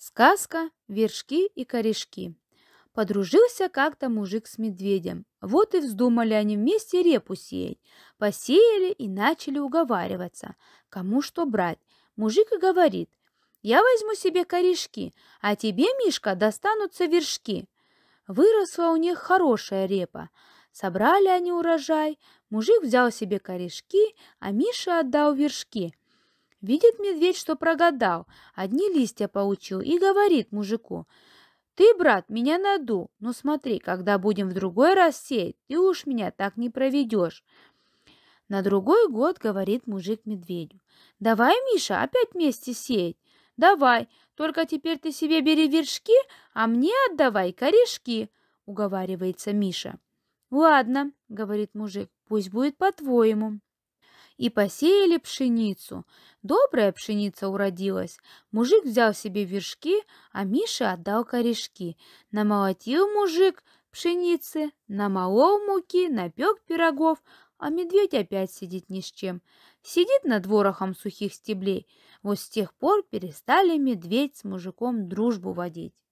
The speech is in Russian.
Сказка «Вершки и корешки». Подружился как-то мужик с медведем. Вот и вздумали они вместе репу сеять. Посеяли и начали уговариваться, кому что брать. Мужик и говорит, я возьму себе корешки, а тебе, Мишка, достанутся вершки. Выросла у них хорошая репа. Собрали они урожай, мужик взял себе корешки, а Миша отдал вершки. Видит медведь, что прогадал, одни листья получил и говорит мужику, «Ты, брат, меня наду, но смотри, когда будем в другой раз сеять, ты уж меня так не проведешь». На другой год говорит мужик медведю, «Давай, Миша, опять вместе сеять». «Давай, только теперь ты себе бери вершки, а мне отдавай корешки», — уговаривается Миша. «Ладно», — говорит мужик, — «пусть будет по-твоему» и посеяли пшеницу. Добрая пшеница уродилась. Мужик взял себе вершки, а Миша отдал корешки. Намолотил мужик пшеницы, намолол муки, напек пирогов, а медведь опять сидит ни с чем. Сидит над ворохом сухих стеблей. Вот с тех пор перестали медведь с мужиком дружбу водить.